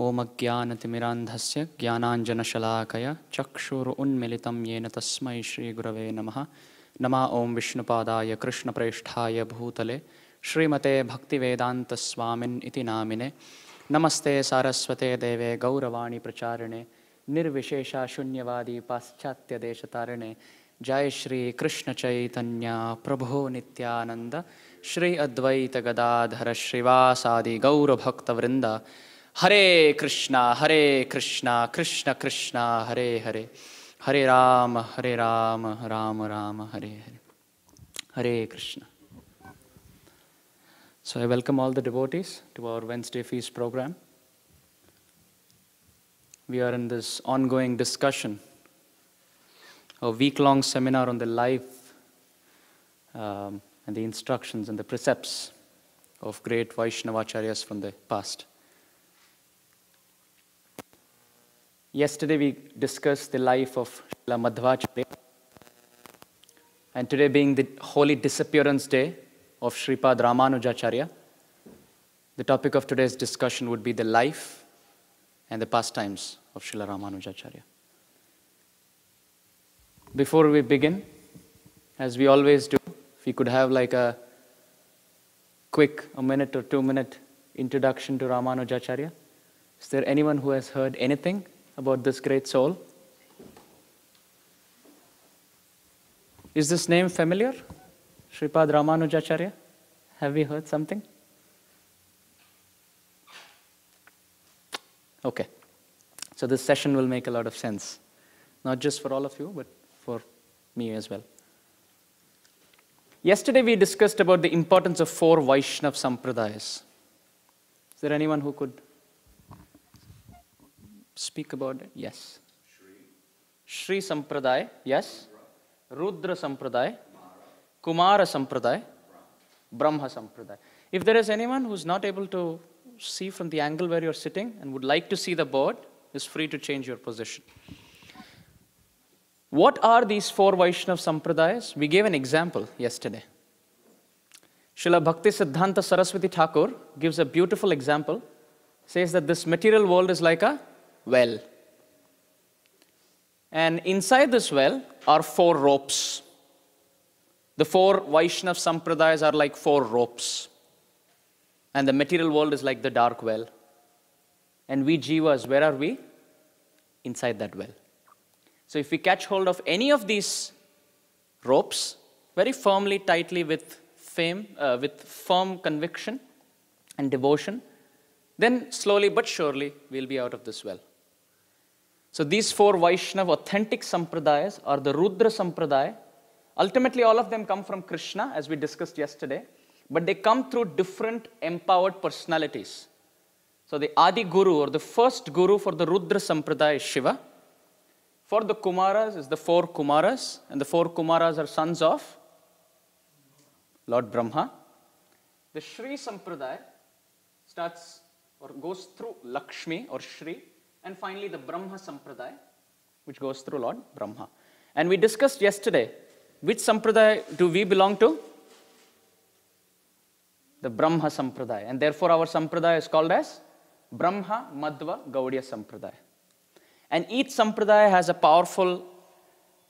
ओम अज्ञानतिमिरान्धस्य ज्ञानांजनशलाकय चक्षुरुन्मिलितं येन तस्मै श्रीगुरवे नमः नमा ॐ विष्णुपादाय कृष्णप्रेष्ठाय भूतले श्रीमते भक्तिवेदान्तस्वामिन् इति नामिने नमस्ते सारस्वते देवे गौरवाणी प्रचारिणे निर्विशेषाशून्यवादी पाश्चात्यदेशतारिणे जय श्री कृष्ण चैतन्य प्रभो नित्यानंद श्री अद्वैत Gadadhar श्रीवासादि गौरभक्तवृंद Hare Krishna, Hare Krishna, Krishna Krishna, Hare Hare, Hare Rama, Hare Rama, Rama Rama, Hare Hare, Hare Krishna. So I welcome all the devotees to our Wednesday feast program. We are in this ongoing discussion, a week long seminar on the life um, and the instructions and the precepts of great Vaishnavacharyas from the past. Yesterday we discussed the life of Srila Madhvacharya. And today being the holy disappearance day of Sripad Ramanujacharya, the topic of today's discussion would be the life and the pastimes of Srila Ramanujacharya. Before we begin, as we always do, if we could have like a quick, a minute or two minute introduction to Ramanujacharya. Is there anyone who has heard anything about this great soul? Is this name familiar? Sripad Ramanujacharya? Have we heard something? Okay. So this session will make a lot of sense, not just for all of you, but for me as well. Yesterday we discussed about the importance of four Vaishnav Sampradayas. Is there anyone who could speak about it? Yes. Shri, Shri Sampradaya, yes. Rudra Sampradaya, Kumara Sampradaya, Brahma Sampradaya. If there is anyone who's not able to see from the angle where you're sitting and would like to see the board, is free to change your position. What are these four Vaishnav Sampradayas? We gave an example yesterday. Srila Bhakti Siddhanta Saraswati Thakur gives a beautiful example, says that this material world is like a well. And inside this well are four ropes. The four Vaishnav Sampradayas are like four ropes. And the material world is like the dark well. And we Jivas, where are we? Inside that well. So if we catch hold of any of these ropes very firmly, tightly with fame, uh, with firm conviction and devotion, then slowly but surely we'll be out of this well. So these four Vaishnav authentic sampradayas are the Rudra sampradaya. Ultimately, all of them come from Krishna, as we discussed yesterday, but they come through different empowered personalities. So the Adi Guru, or the first Guru for the Rudra sampradaya is Shiva. For the Kumaras is the four Kumaras, and the four Kumaras are sons of Lord Brahma. The Shri sampradaya starts or goes through Lakshmi or Shri, and finally, the Brahma Sampradaya, which goes through Lord Brahma. And we discussed yesterday which Sampradaya do we belong to? The Brahma Sampradaya. And therefore, our Sampradaya is called as Brahma Madhva Gaudiya Sampradaya. And each Sampradaya has a powerful,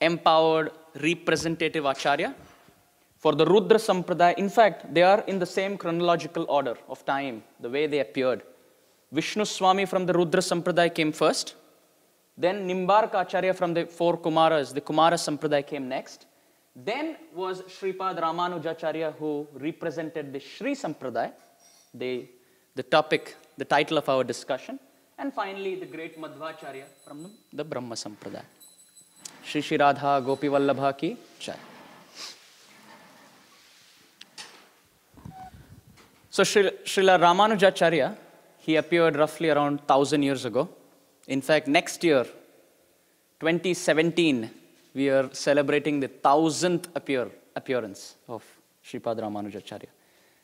empowered, representative Acharya. For the Rudra Sampradaya, in fact, they are in the same chronological order of time, the way they appeared. Vishnu Swami from the Rudra Sampradaya came first. Then Nimbarka Acharya from the four Kumaras, the Kumara Sampradaya came next. Then was Sripad Ramanujacharya who represented the Sri Sampradaya, the, the topic, the title of our discussion. And finally, the great Madhvacharya from the Brahma Sampradaya. Shri Radha Gopi Vallabha ki Jai. So Srila Ramanujacharya he appeared roughly around 1,000 years ago. In fact, next year, 2017, we are celebrating the 1000th appear, appearance of Sripad Ramanujacharya.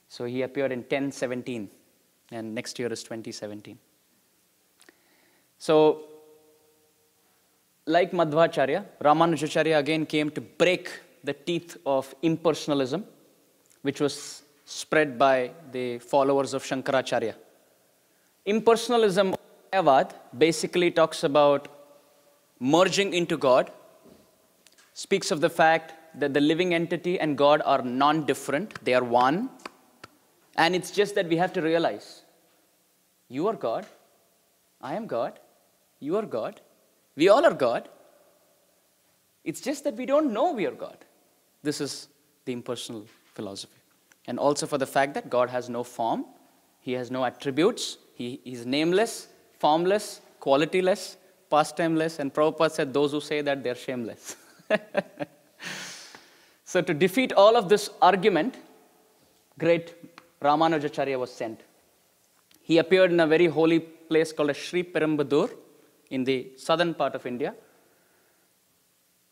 So he appeared in 1017, and next year is 2017. So, like Madhvacharya, Ramanujacharya again came to break the teeth of impersonalism, which was spread by the followers of Shankaracharya. Impersonalism Avad basically talks about merging into God, speaks of the fact that the living entity and God are non different, they are one. And it's just that we have to realize you are God, I am God, you are God, we all are God. It's just that we don't know we are God. This is the impersonal philosophy. And also for the fact that God has no form, He has no attributes, he is nameless, formless, qualityless, pastimeless, and Prabhupada said those who say that they're shameless. so to defeat all of this argument, great Ramanujacharya was sent. He appeared in a very holy place called Sri Perambadur in the southern part of India.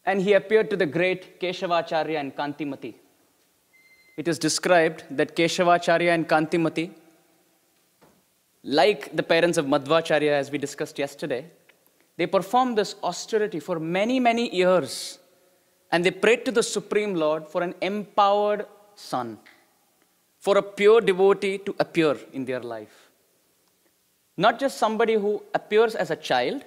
And he appeared to the great Keshavacharya and Kantimati. It is described that Keshavacharya and Kantimati like the parents of Madhvacharya, as we discussed yesterday, they performed this austerity for many, many years. And they prayed to the Supreme Lord for an empowered son, for a pure devotee to appear in their life. Not just somebody who appears as a child,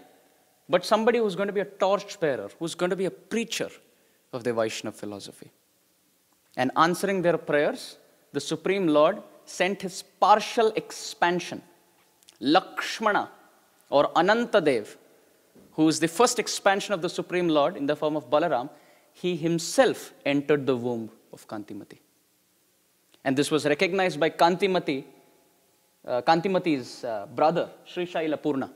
but somebody who's going to be a torchbearer, who's going to be a preacher of the Vaishnava philosophy. And answering their prayers, the Supreme Lord sent his partial expansion Lakshmana or Anantadev, who is the first expansion of the Supreme Lord in the form of Balaram, he himself entered the womb of Kantimati. And this was recognized by Kantimati, uh, Kantimati's uh, brother, Sri Shailapurna.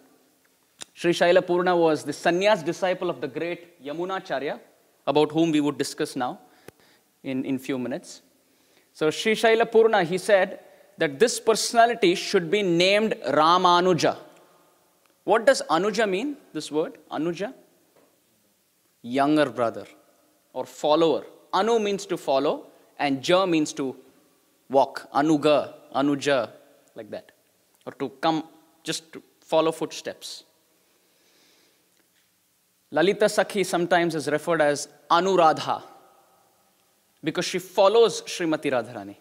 Sri Shailapurna was the sannyas disciple of the great Yamunacharya, about whom we would discuss now in, in few minutes. So Sri Shailapurna, he said, that this personality should be named Ramanuja. What does Anuja mean, this word? Anuja? Younger brother or follower. Anu means to follow and Ja means to walk. Anuga, Anuja, like that. Or to come, just to follow footsteps. Lalita Sakhi sometimes is referred as Anuradha because she follows Srimati Radharani.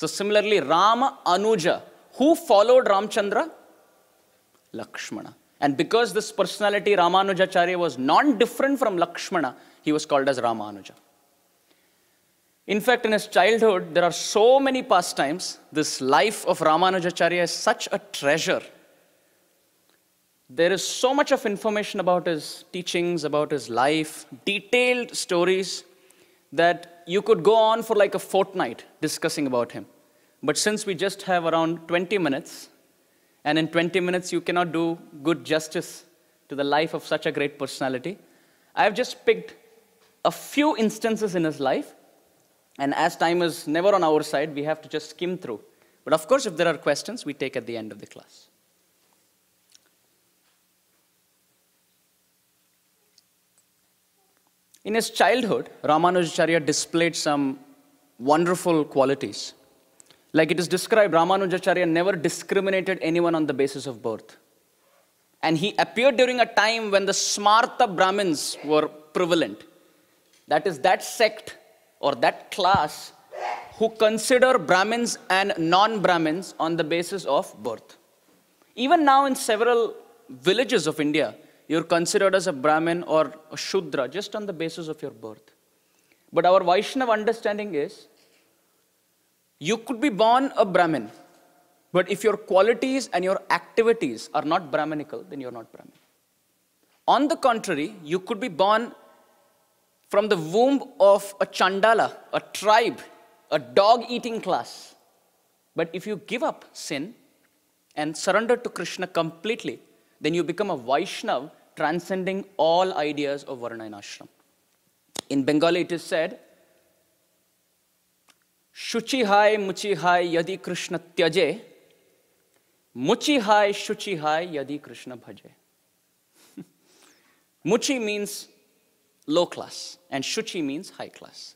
So similarly, Rama Anuja, who followed Ramchandra? Lakshmana. And because this personality, Ramanujacharya, was non-different from Lakshmana, he was called as Ramanuja. In fact, in his childhood, there are so many pastimes. This life of Ramanujacharya is such a treasure. There is so much of information about his teachings, about his life, detailed stories that you could go on for like a fortnight discussing about him. But since we just have around 20 minutes, and in 20 minutes you cannot do good justice to the life of such a great personality, I've just picked a few instances in his life. And as time is never on our side, we have to just skim through. But of course, if there are questions, we take at the end of the class. In his childhood, Ramanujacharya displayed some wonderful qualities. Like it is described, Ramanujacharya never discriminated anyone on the basis of birth. And he appeared during a time when the Smartha Brahmins were prevalent. That is, that sect or that class who consider Brahmins and non Brahmins on the basis of birth. Even now, in several villages of India, you're considered as a Brahmin or a Shudra just on the basis of your birth. But our Vaishnava understanding is you could be born a Brahmin, but if your qualities and your activities are not Brahminical, then you're not Brahmin. On the contrary, you could be born from the womb of a Chandala, a tribe, a dog eating class. But if you give up sin and surrender to Krishna completely, then you become a Vaishnav transcending all ideas of varna and ashram. In Bengali, it is said, Shuchi hai muchi hai yadi Krishna tyaje, muchi hai shuchi hai yadi Krishna bhaje. muchi means low class, and shuchi means high class.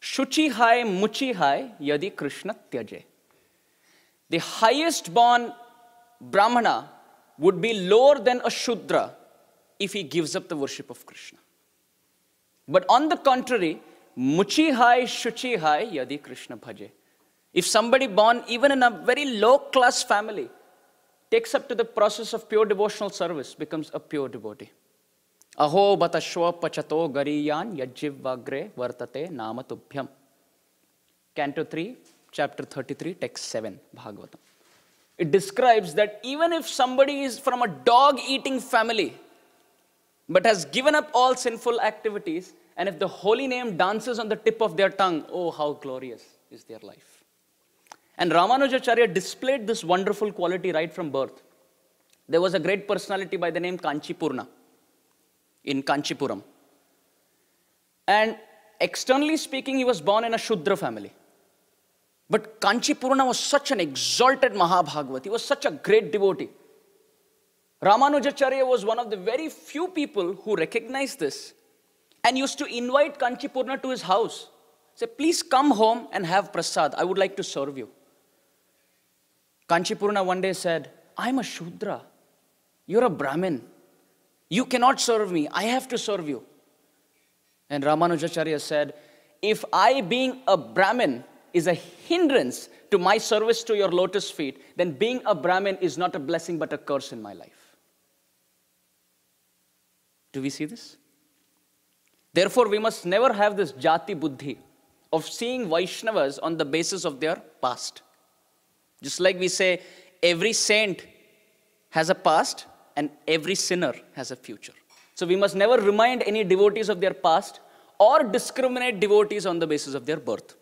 Shuchi hai muchi hai yadi Krishna tyaje. The highest born Brahmana would be lower than a Shudra if he gives up the worship of Krishna. But on the contrary, muchi hai, shuchi hai, yadi Krishna bhaje. If somebody born even in a very low class family takes up to the process of pure devotional service, becomes a pure devotee. Aho batashwa pachato gariyan yajivagre vartate namatubhyam. Canto 3, chapter 33, text 7, Bhagavatam. It describes that even if somebody is from a dog eating family, but has given up all sinful activities, and if the holy name dances on the tip of their tongue, oh, how glorious is their life. And Ramanujacharya displayed this wonderful quality right from birth. There was a great personality by the name Kanchipurna in Kanchipuram. And externally speaking, he was born in a Shudra family. But Kanchipurna was such an exalted Mahabhagavati. He was such a great devotee Ramanujacharya was one of the very few people who recognized this and used to invite Kanchipurna to his house. Say, please come home and have prasad. I would like to serve you. Kanchipurna one day said, I'm a Shudra. You're a Brahmin. You cannot serve me. I have to serve you. And Ramanujacharya said, If I, being a Brahmin, is a hindrance to my service to your lotus feet, then being a Brahmin is not a blessing but a curse in my life. Do we see this? Therefore, we must never have this jati buddhi of seeing Vaishnavas on the basis of their past. Just like we say, every saint has a past and every sinner has a future. So we must never remind any devotees of their past or discriminate devotees on the basis of their birth.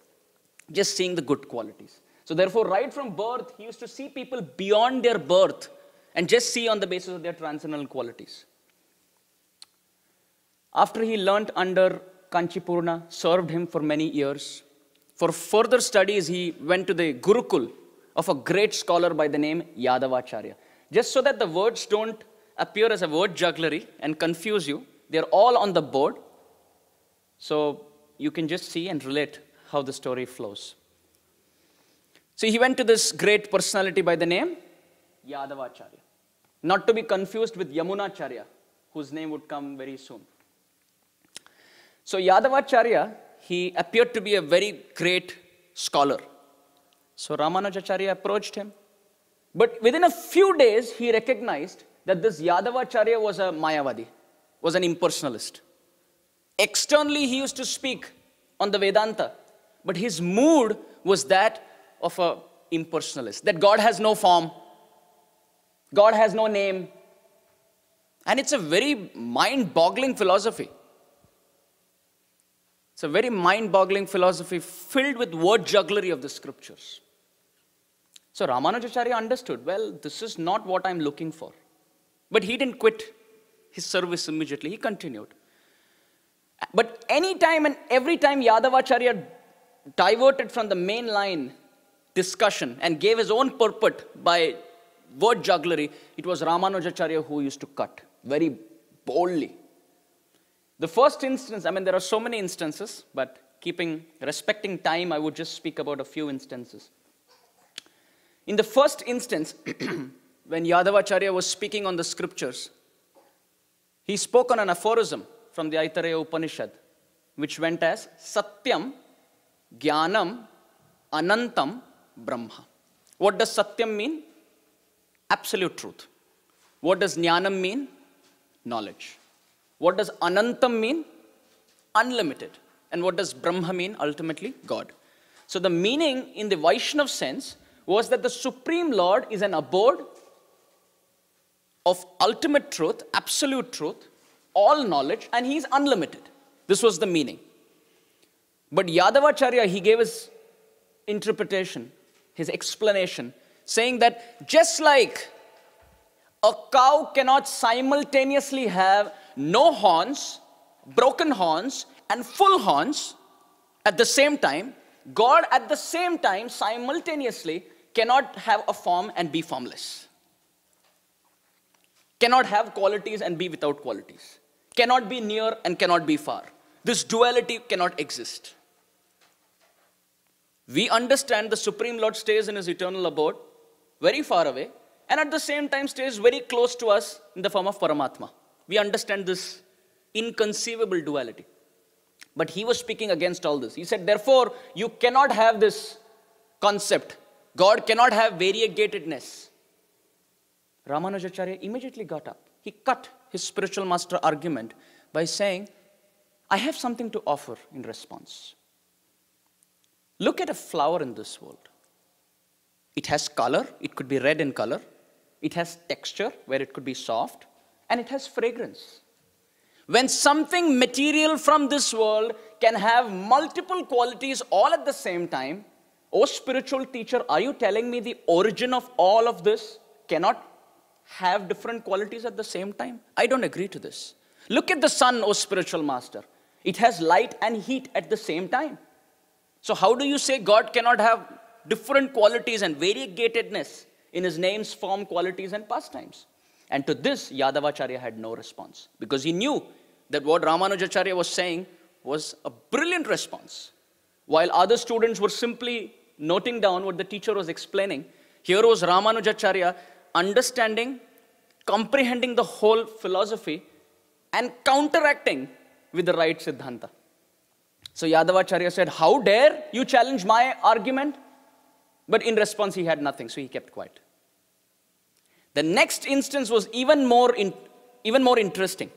Just seeing the good qualities. So therefore, right from birth, he used to see people beyond their birth and just see on the basis of their transcendental qualities. After he learnt under Kanchipurna, served him for many years. For further studies, he went to the Gurukul of a great scholar by the name Yadavacharya. Just so that the words don't appear as a word jugglery and confuse you, they're all on the board. So you can just see and relate how the story flows. So he went to this great personality by the name Yadavacharya. Not to be confused with Yamunacharya, whose name would come very soon. So Yadavacharya, he appeared to be a very great scholar. So Ramanujacharya approached him. But within a few days, he recognized that this Yadavacharya was a Mayavadi, was an impersonalist. Externally, he used to speak on the Vedanta, but his mood was that of an impersonalist, that God has no form, God has no name. And it's a very mind boggling philosophy. It's a very mind boggling philosophy filled with word jugglery of the scriptures. So Ramanujacharya understood well, this is not what I'm looking for. But he didn't quit his service immediately, he continued. But any time and every time Yadavacharya diverted from the main line discussion and gave his own purport by word jugglery, it was Ramanujacharya who used to cut very boldly. The first instance, I mean, there are so many instances, but keeping respecting time, I would just speak about a few instances. In the first instance, when Yadavacharya was speaking on the scriptures, he spoke on an aphorism from the Aitareya Upanishad, which went as Satyam, Gyanam, Anantam, Brahma. What does Satyam mean? Absolute truth. What does Jnanam mean? Knowledge. What does Anantam mean? Unlimited. And what does Brahma mean? Ultimately, God. So the meaning in the Vaishnav sense was that the Supreme Lord is an abode of ultimate truth, absolute truth, all knowledge, and he is unlimited. This was the meaning. But Yadavacharya, he gave his interpretation, his explanation, saying that just like a cow cannot simultaneously have no horns, broken horns, and full horns at the same time, God at the same time, simultaneously, cannot have a form and be formless. Cannot have qualities and be without qualities. Cannot be near and cannot be far. This duality cannot exist. We understand the Supreme Lord stays in his eternal abode, very far away, and at the same time stays very close to us in the form of Paramatma. We understand this inconceivable duality. But he was speaking against all this. He said, therefore, you cannot have this concept. God cannot have variegatedness. Ramanujacharya immediately got up. He cut his spiritual master argument by saying, I have something to offer in response. Look at a flower in this world. It has color, it could be red in color. It has texture, where it could be soft and it has fragrance. When something material from this world can have multiple qualities all at the same time, oh spiritual teacher, are you telling me the origin of all of this cannot have different qualities at the same time? I don't agree to this. Look at the sun, oh spiritual master. It has light and heat at the same time. So, how do you say God cannot have different qualities and variegatedness in his names, form, qualities, and pastimes? And to this, Yadavacharya had no response because he knew that what Ramanujacharya was saying was a brilliant response. While other students were simply noting down what the teacher was explaining, here was Ramanujacharya understanding, comprehending the whole philosophy, and counteracting with the right Siddhanta. So Yadavacharya said, How dare you challenge my argument? But in response, he had nothing, so he kept quiet. The next instance was even more, in, even more interesting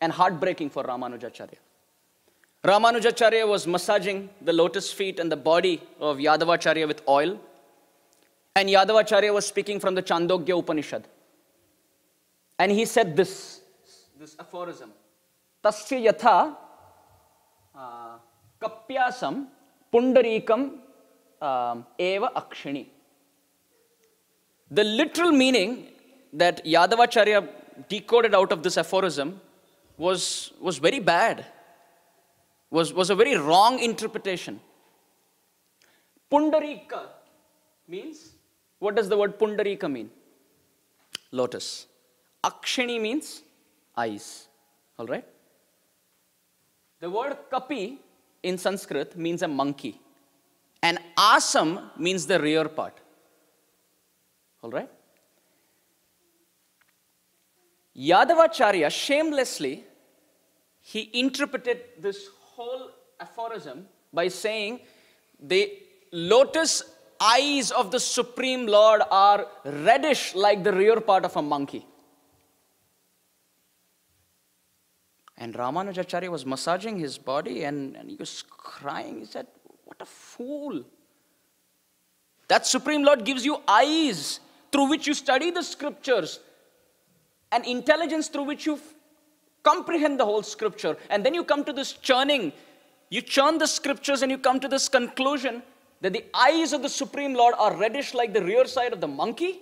and heartbreaking for Ramanujacharya. Ramanujacharya was massaging the lotus feet and the body of Yadavacharya with oil, and Yadavacharya was speaking from the Chandogya Upanishad. And he said this, this aphorism, Tasya yatha uh, kapyasam pundarikam um, eva akshini. The literal meaning that Yadavacharya decoded out of this aphorism was, was very bad, was, was a very wrong interpretation. Pundarika means, what does the word Pundarika mean? Lotus. Akshini means eyes. All right? The word kapi in Sanskrit means a monkey, and asam means the rear part. All right? Yadavacharya shamelessly he interpreted this whole aphorism by saying the lotus eyes of the supreme lord are reddish like the rear part of a monkey and ramanujacharya was massaging his body and, and he was crying he said what a fool that supreme lord gives you eyes through which you study the scriptures, an intelligence through which you comprehend the whole scripture. And then you come to this churning, you churn the scriptures and you come to this conclusion that the eyes of the Supreme Lord are reddish like the rear side of the monkey.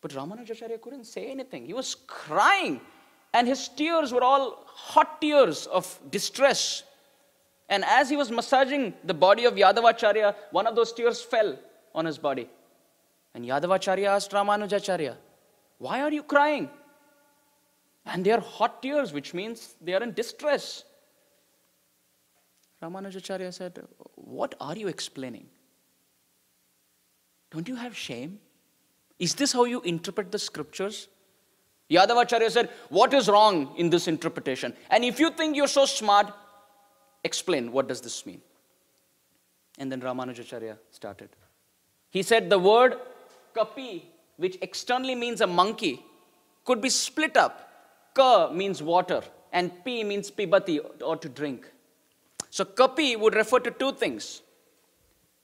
But Ramanujacharya couldn't say anything. He was crying, and his tears were all hot tears of distress. And as he was massaging the body of Yadavacharya, one of those tears fell on his body. And Yadavacharya asked Ramanujacharya, Why are you crying? And they are hot tears, which means they are in distress. Ramanujacharya said, What are you explaining? Don't you have shame? Is this how you interpret the scriptures? Yadavacharya said, What is wrong in this interpretation? And if you think you're so smart, explain what does this mean? And then Ramanujacharya started. He said, The word kapi, which externally means a monkey, could be split up. Ka means water, and pi means pibati, or to drink. So kapi would refer to two things.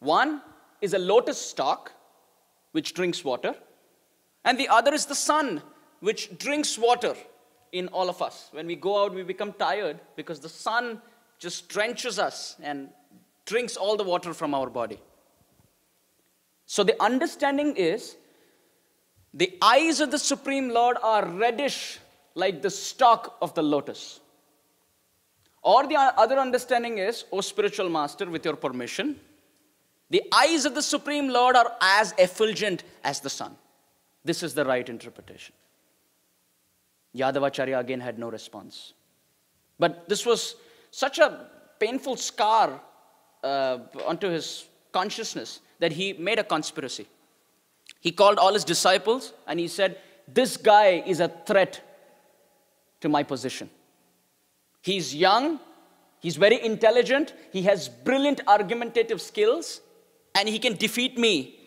One is a lotus stalk, which drinks water, and the other is the sun, which drinks water in all of us. When we go out, we become tired because the sun just drenches us and drinks all the water from our body. So the understanding is the eyes of the Supreme Lord are reddish like the stalk of the lotus. Or the other understanding is, O spiritual master, with your permission, the eyes of the Supreme Lord are as effulgent as the sun. This is the right interpretation. Yadavacharya again had no response. But this was such a painful scar uh, onto his consciousness that he made a conspiracy. He called all his disciples and he said, This guy is a threat to my position. He's young, he's very intelligent, he has brilliant argumentative skills, and he can defeat me.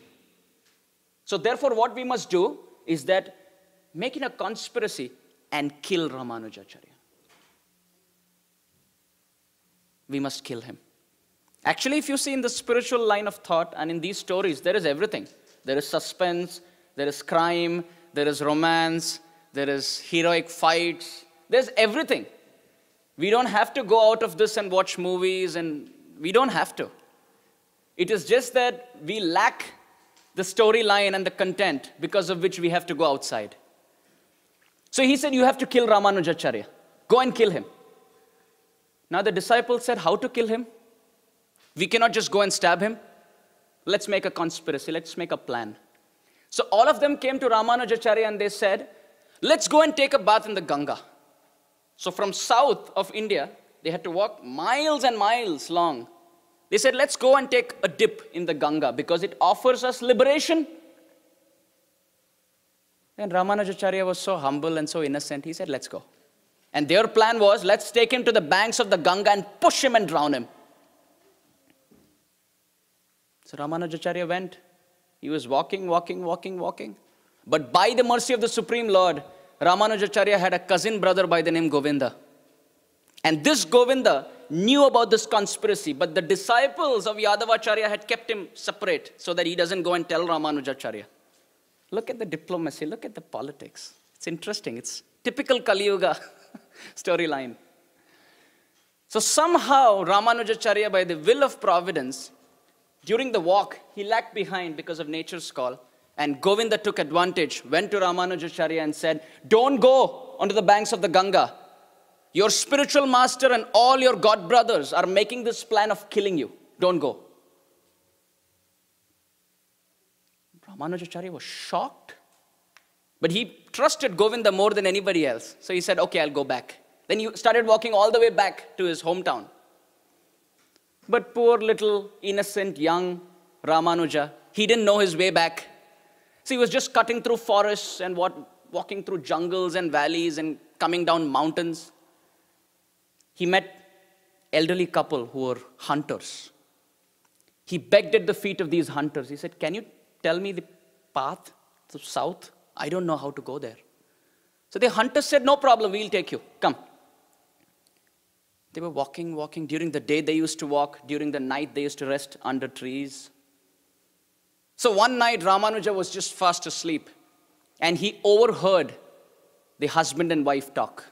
So, therefore, what we must do is that making a conspiracy and kill Ramanujacharya. We must kill him. Actually, if you see in the spiritual line of thought and in these stories, there is everything. There is suspense, there is crime, there is romance, there is heroic fights, there's everything. We don't have to go out of this and watch movies, and we don't have to. It is just that we lack the storyline and the content because of which we have to go outside. So he said, You have to kill Ramanujacharya. Go and kill him. Now the disciples said, How to kill him? We cannot just go and stab him. Let's make a conspiracy. Let's make a plan. So all of them came to Ramanujacharya and they said, Let's go and take a bath in the Ganga. So from south of India, they had to walk miles and miles long. They said, Let's go and take a dip in the Ganga because it offers us liberation. And Ramanujacharya was so humble and so innocent, he said, Let's go. And their plan was, Let's take him to the banks of the Ganga and push him and drown him. So Ramanujacharya went. He was walking, walking, walking, walking. But by the mercy of the Supreme Lord, Ramanujacharya had a cousin brother by the name Govinda. And this Govinda knew about this conspiracy, but the disciples of Yadavacharya had kept him separate so that he doesn't go and tell Ramanujacharya. Look at the diplomacy, look at the politics. It's interesting. It's typical Kali Yuga storyline. So somehow Ramanujacharya, by the will of providence, during the walk, he lagged behind because of nature's call, and Govinda took advantage, went to Ramanujacharya and said, Don't go onto the banks of the Ganga. Your spiritual master and all your god brothers are making this plan of killing you. Don't go. Ramanujacharya was shocked, but he trusted Govinda more than anybody else. So he said, Okay, I'll go back. Then he started walking all the way back to his hometown. But poor little innocent young Ramanuja, he didn't know his way back. So he was just cutting through forests and what, walking through jungles and valleys and coming down mountains. He met elderly couple who were hunters. He begged at the feet of these hunters. He said, Can you tell me the path to south? I don't know how to go there. So the hunter said, No problem, we'll take you. Come. They were walking, walking. During the day, they used to walk. During the night, they used to rest under trees. So one night, Ramanuja was just fast asleep and he overheard the husband and wife talk.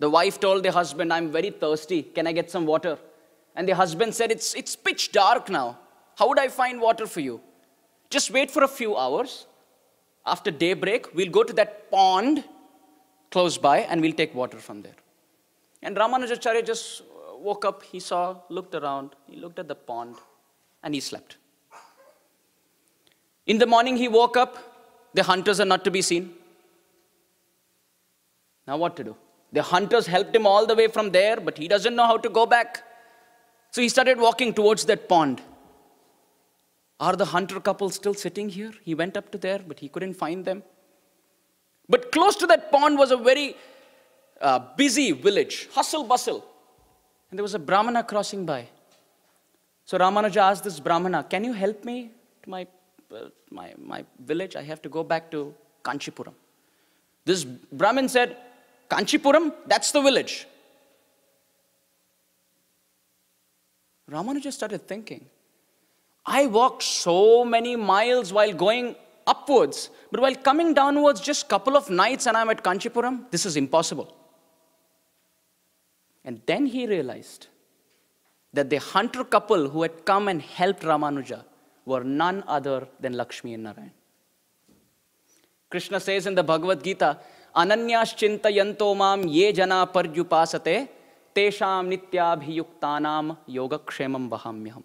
The wife told the husband, I'm very thirsty. Can I get some water? And the husband said, It's, it's pitch dark now. How would I find water for you? Just wait for a few hours. After daybreak, we'll go to that pond close by and we'll take water from there. And Ramanujacharya just woke up, he saw, looked around, he looked at the pond, and he slept. In the morning, he woke up, the hunters are not to be seen. Now, what to do? The hunters helped him all the way from there, but he doesn't know how to go back. So he started walking towards that pond. Are the hunter couple still sitting here? He went up to there, but he couldn't find them. But close to that pond was a very uh, busy village, hustle bustle. And there was a Brahmana crossing by. So Ramanuja asked this Brahmana, Can you help me to my, uh, my, my village? I have to go back to Kanchipuram. This Brahmin said, Kanchipuram, that's the village. Ramanuja started thinking, I walked so many miles while going upwards, but while coming downwards just couple of nights and I'm at Kanchipuram, this is impossible. And then he realized that the hunter couple who had come and helped Ramanuja were none other than Lakshmi and Narayan. Krishna says in the Bhagavad Gita, Ananyashchintayanto mam ye jana parjupasate, tesham nityabhiyuktanam yogakshemam vahamyaham.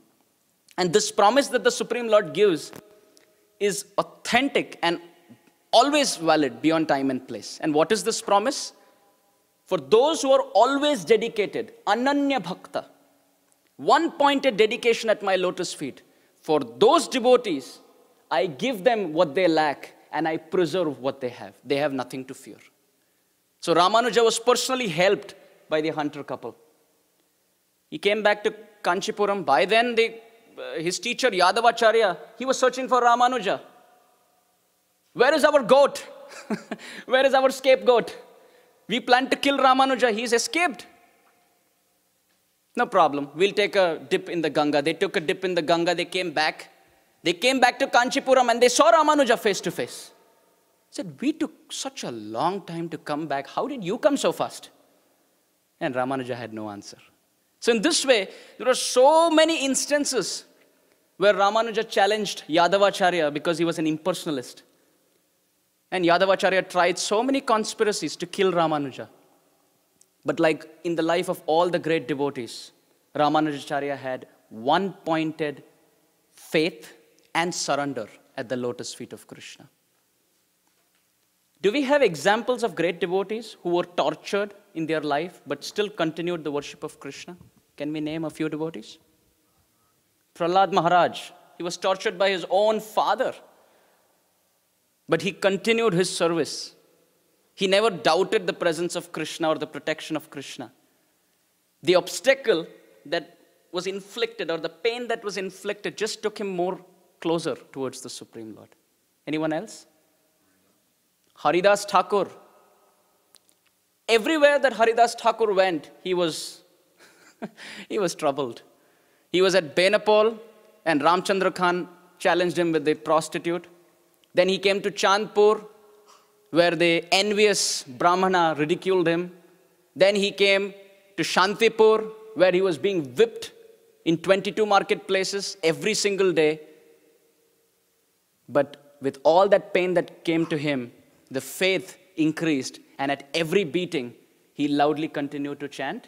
And this promise that the Supreme Lord gives is authentic and always valid beyond time and place. And what is this promise? For those who are always dedicated, ananya bhakta, one pointed dedication at my lotus feet, for those devotees, I give them what they lack and I preserve what they have. They have nothing to fear. So Ramanuja was personally helped by the hunter couple. He came back to Kanchipuram. By then, uh, his teacher Yadavacharya, he was searching for Ramanuja. Where is our goat? Where is our scapegoat? We planned to kill Ramanuja, he's escaped. No problem, we'll take a dip in the Ganga. They took a dip in the Ganga, they came back. They came back to Kanchipuram and they saw Ramanuja face to face. Said, We took such a long time to come back. How did you come so fast? And Ramanuja had no answer. So, in this way, there are so many instances where Ramanuja challenged Yadavacharya because he was an impersonalist. And Yadavacharya tried so many conspiracies to kill Ramanuja. But like in the life of all the great devotees, Ramanujacharya had one pointed faith and surrender at the lotus feet of Krishna. Do we have examples of great devotees who were tortured in their life but still continued the worship of Krishna? Can we name a few devotees? Prahlad Maharaj, he was tortured by his own father but he continued his service. He never doubted the presence of Krishna or the protection of Krishna. The obstacle that was inflicted or the pain that was inflicted just took him more closer towards the Supreme Lord. Anyone else? Haridas Thakur. Everywhere that Haridas Thakur went, he was, he was troubled. He was at Benapol, and Ramchandra Khan challenged him with the prostitute. Then he came to Chandpur, where the envious Brahmana ridiculed him. Then he came to Shantipur, where he was being whipped in 22 marketplaces every single day. But with all that pain that came to him, the faith increased, and at every beating, he loudly continued to chant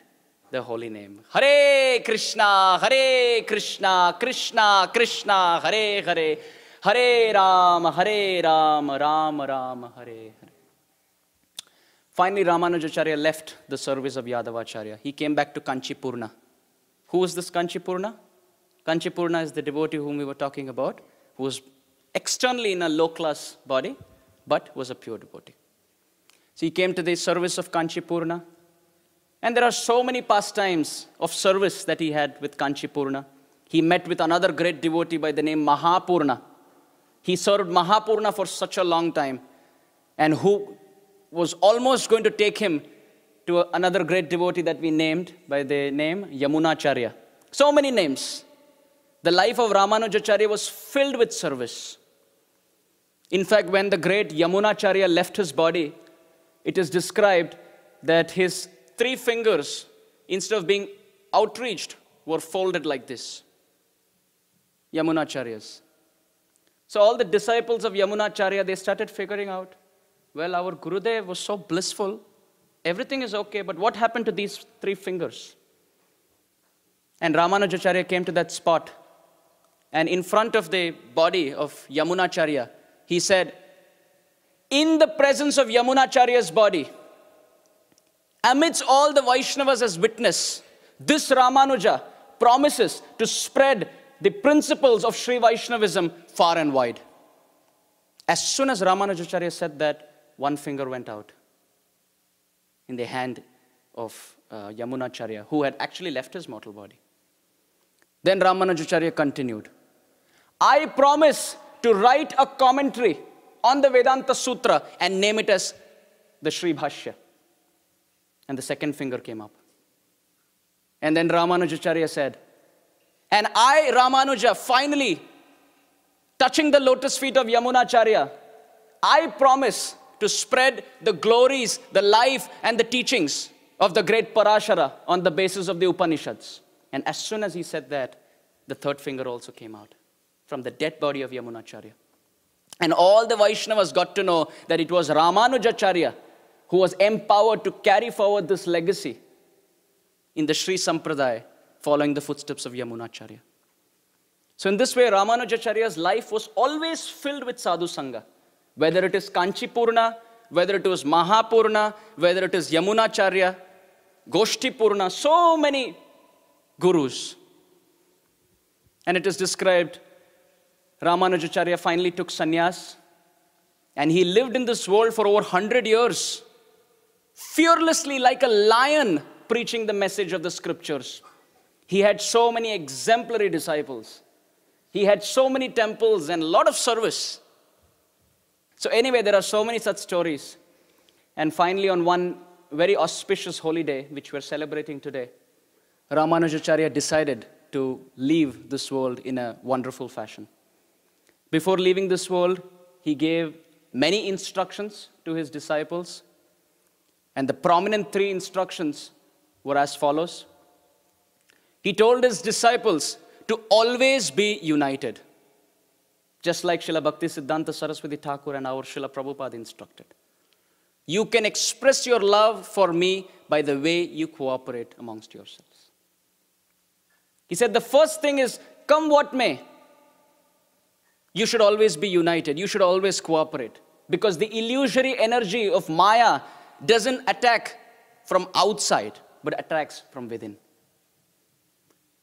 the holy name Hare Krishna, Hare Krishna, Krishna, Krishna, Hare Hare. Hare Ram Hare Ram Ram Ram Hare Hare Finally, Ramanujacharya left the service of Yadavacharya. He came back to Kanchipurna. Who is this Kanchipurna? Kanchipurna is the devotee whom we were talking about, who was externally in a low class body, but was a pure devotee. So he came to the service of Kanchipurna. And there are so many pastimes of service that he had with Kanchipurna. He met with another great devotee by the name Mahapurna. He served Mahapurna for such a long time and who was almost going to take him to another great devotee that we named by the name Yamunacharya. So many names. The life of Ramanujacharya was filled with service. In fact, when the great Yamunacharya left his body, it is described that his three fingers, instead of being outreached, were folded like this. Yamunacharya's. So all the disciples of Yamunacharya, they started figuring out, well, our Gurudev was so blissful. Everything is okay, but what happened to these three fingers? And Ramanujacharya came to that spot. And in front of the body of Yamunacharya, he said, in the presence of Yamunacharya's body, amidst all the Vaishnavas as witness, this Ramanuja promises to spread the principles of Sri Vaishnavism far and wide. As soon as Ramanujacharya said that, one finger went out in the hand of uh, Yamunacharya, who had actually left his mortal body. Then Ramanujacharya continued I promise to write a commentary on the Vedanta Sutra and name it as the Sri Bhashya. And the second finger came up. And then Ramanujacharya said, and I, Ramanuja, finally touching the lotus feet of Yamunacharya, I promise to spread the glories, the life, and the teachings of the great Parashara on the basis of the Upanishads. And as soon as he said that, the third finger also came out from the dead body of Yamunacharya. And all the Vaishnavas got to know that it was Ramanujacharya who was empowered to carry forward this legacy in the Sri Sampradaya following the footsteps of Yamunacharya. So, in this way, Ramanujacharya's life was always filled with sadhu sangha, whether it is Kanchipurna, whether it was Mahapurna, whether it is Yamunacharya, Goshtipurna, so many gurus. And it is described Ramanujacharya finally took sannyas and he lived in this world for over 100 years, fearlessly like a lion, preaching the message of the scriptures. He had so many exemplary disciples. He had so many temples and a lot of service. So, anyway, there are so many such stories. And finally, on one very auspicious holy day, which we're celebrating today, Ramanujacharya decided to leave this world in a wonderful fashion. Before leaving this world, he gave many instructions to his disciples. And the prominent three instructions were as follows he told his disciples to always be united, just like Srila Bhakti Siddhanta Saraswati Thakur and our Srila Prabhupada instructed. You can express your love for me by the way you cooperate amongst yourselves. He said, The first thing is, come what may, you should always be united, you should always cooperate, because the illusory energy of Maya doesn't attack from outside, but attacks from within.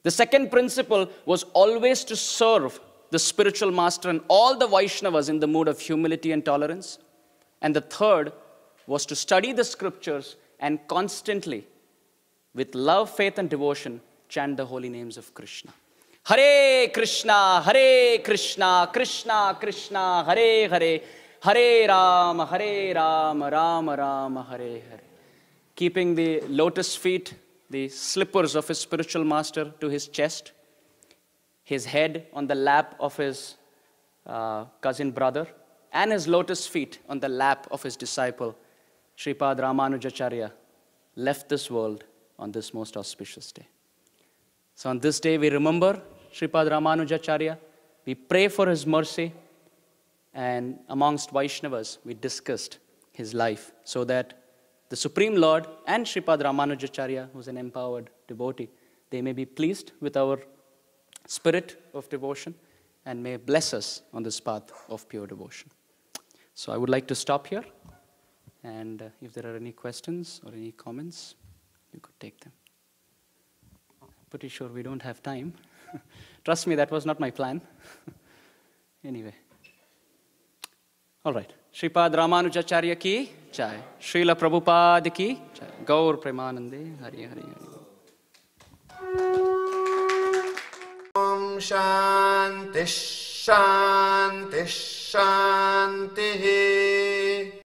The second principle was always to serve the spiritual master and all the Vaishnavas in the mood of humility and tolerance. And the third was to study the scriptures and constantly, with love, faith, and devotion, chant the holy names of Krishna. Hare Krishna, Hare Krishna, Krishna Krishna, Hare Hare, Hare Rama, Hare Rama, Rama Rama, Hare Hare. Keeping the lotus feet the slippers of his spiritual master to his chest, his head on the lap of his uh, cousin brother, and his lotus feet on the lap of his disciple, Sripad Ramanujacharya, left this world on this most auspicious day. So on this day, we remember Sripad Ramanujacharya, we pray for his mercy, and amongst Vaishnavas, we discussed his life so that the Supreme Lord and Sripad Ramanujacharya, who's an empowered devotee, they may be pleased with our spirit of devotion and may bless us on this path of pure devotion. So I would like to stop here. And uh, if there are any questions or any comments, you could take them. Pretty sure we don't have time. Trust me, that was not my plan. anyway. All right. Shripad Ramanujacharya की चाय श्रील प्रभुपाद की चाय गौर प्रेमानंदे हरि हरि हरि ओम शांति शांति शांति